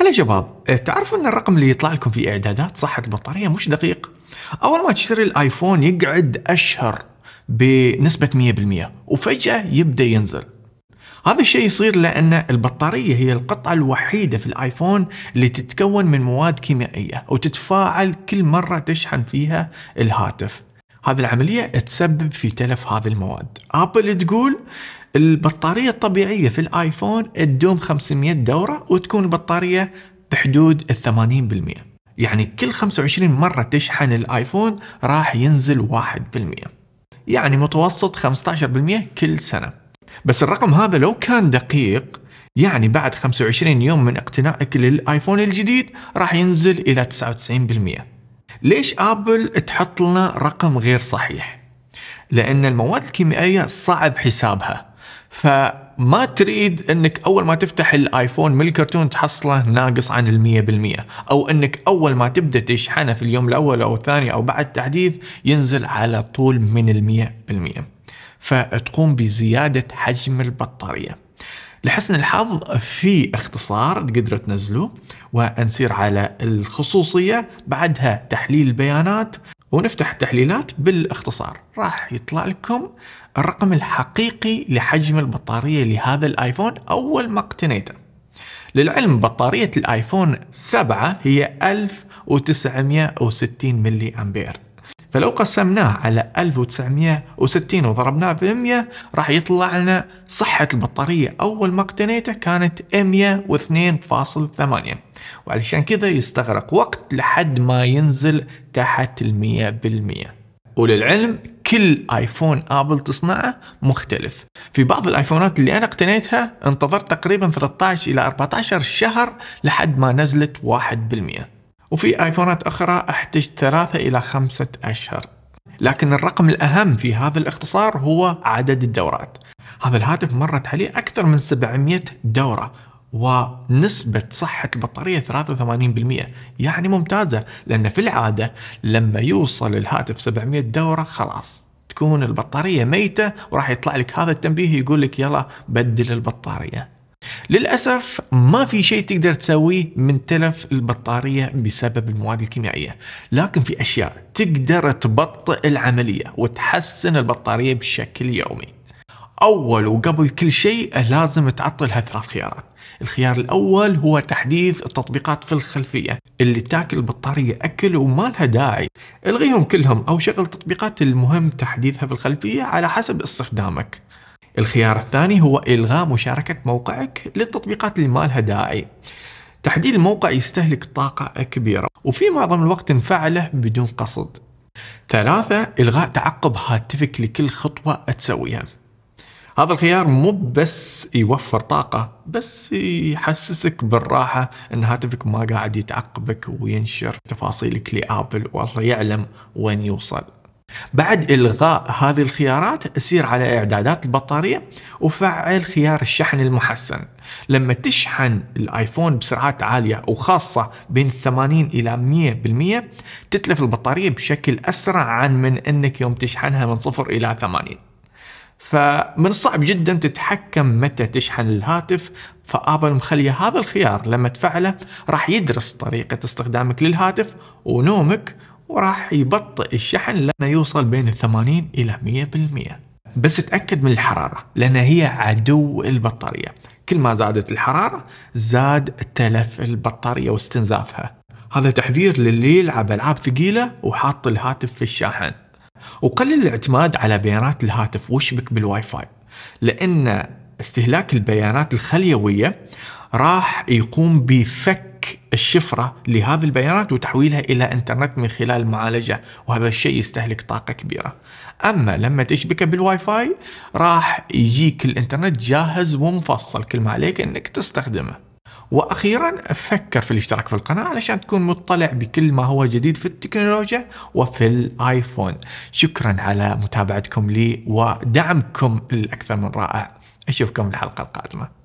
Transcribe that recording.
هلا شباب إيه، تعرفوا ان الرقم اللي يطلع لكم في اعدادات صحة البطارية مش دقيق اول ما تشتري الايفون يقعد اشهر بنسبة 100% وفجأة يبدأ ينزل هذا الشيء يصير لأن البطارية هي القطعة الوحيدة في الآيفون اللي تتكون من مواد كيميائية وتتفاعل كل مرة تشحن فيها الهاتف هذه العملية تسبب في تلف هذه المواد أبل تقول البطارية الطبيعية في الايفون تدوم 500 دورة وتكون البطارية بحدود ال 80% يعني كل 25 مرة تشحن الايفون راح ينزل 1% يعني متوسط 15% كل سنة بس الرقم هذا لو كان دقيق يعني بعد 25 يوم من اقتنائك للايفون الجديد راح ينزل الى 99% ليش ابل تحط لنا رقم غير صحيح لان المواد الكيميائيه صعب حسابها فما تريد انك اول ما تفتح الايفون من الكرتون تحصله ناقص عن ال 100% او انك اول ما تبدأ تشحنه في اليوم الاول او الثاني او بعد تحديث ينزل على طول من ال 100% فتقوم بزيادة حجم البطارية لحسن الحظ في اختصار تقدروا تنزلوه ونسير على الخصوصية بعدها تحليل البيانات ونفتح التحليلات بالاختصار راح يطلع لكم الرقم الحقيقي لحجم البطارية لهذا الايفون اول ما اقتنيته للعلم بطارية الايفون 7 هي 1960 ملي امبير فلو قسمناه على 1960 وضربناه في 100 راح يطلع لنا صحة البطارية أول ما اقتنيته كانت 102.8 وعلشان كذا يستغرق وقت لحد ما ينزل تحت ال 100% وللعلم كل ايفون ابل تصنعه مختلف في بعض الايفونات اللي انا اقتنيتها انتظرت تقريبا 13 الى 14 شهر لحد ما نزلت 1% وفي آيفونات أخرى احتج ثلاثة إلى خمسة أشهر لكن الرقم الأهم في هذا الاختصار هو عدد الدورات هذا الهاتف مرت عليه أكثر من 700 دورة ونسبة صحة البطارية 83% يعني ممتازة لأن في العادة لما يوصل الهاتف 700 دورة خلاص تكون البطارية ميتة وراح يطلع لك هذا التنبيه يقول لك يلا بدل البطارية للأسف ما في شيء تقدر تسويه من تلف البطارية بسبب المواد الكيميائية لكن في أشياء تقدر تبطئ العملية وتحسن البطارية بشكل يومي أول وقبل كل شيء لازم تعطل هالثلاث خيارات الخيار الأول هو تحديث التطبيقات في الخلفية اللي تاكل البطارية أكل وما لها داعي الغيهم كلهم أو شغل التطبيقات المهم تحديثها في الخلفية على حسب استخدامك الخيار الثاني هو إلغاء مشاركة موقعك للتطبيقات اللي ما لها داعي تحديد الموقع يستهلك طاقة كبيرة وفي معظم الوقت نفعله بدون قصد ثلاثة إلغاء تعقب هاتفك لكل خطوة تسويها هذا الخيار مو بس يوفر طاقة بس يحسسك بالراحة أن هاتفك ما قاعد يتعقبك وينشر تفاصيلك لآبل والله يعلم وين يوصل بعد إلغاء هذه الخيارات أسير على إعدادات البطارية وفعل خيار الشحن المحسن لما تشحن الآيفون بسرعات عالية وخاصة بين 80 إلى 100% تتلف البطارية بشكل أسرع عن من أنك يوم تشحنها من صفر إلى 80 فمن الصعب جدا تتحكم متى تشحن الهاتف فابل مخليه هذا الخيار لما تفعله راح يدرس طريقة استخدامك للهاتف ونومك وراح يبطئ الشحن لما يوصل بين 80 إلى 100% بس تأكد من الحرارة لأن هي عدو البطارية كل ما زادت الحرارة زاد تلف البطارية واستنزافها هذا تحذير للي يلعب ألعاب ثقيلة وحاط الهاتف في الشاحن وقلل الاعتماد على بيانات الهاتف واشبك بالواي فاي لأن استهلاك البيانات الخليوية راح يقوم بفك الشفرة لهذه البيانات وتحويلها إلى إنترنت من خلال معالجة وهذا الشيء يستهلك طاقة كبيرة أما لما تشبكه بالواي فاي راح يجيك الإنترنت جاهز ومفصل كل ما عليك أنك تستخدمه واخيرا فكر في الاشتراك في القناه علشان تكون مطلع بكل ما هو جديد في التكنولوجيا وفي الايفون شكرا على متابعتكم لي ودعمكم الاكثر من رائع اشوفكم الحلقه القادمه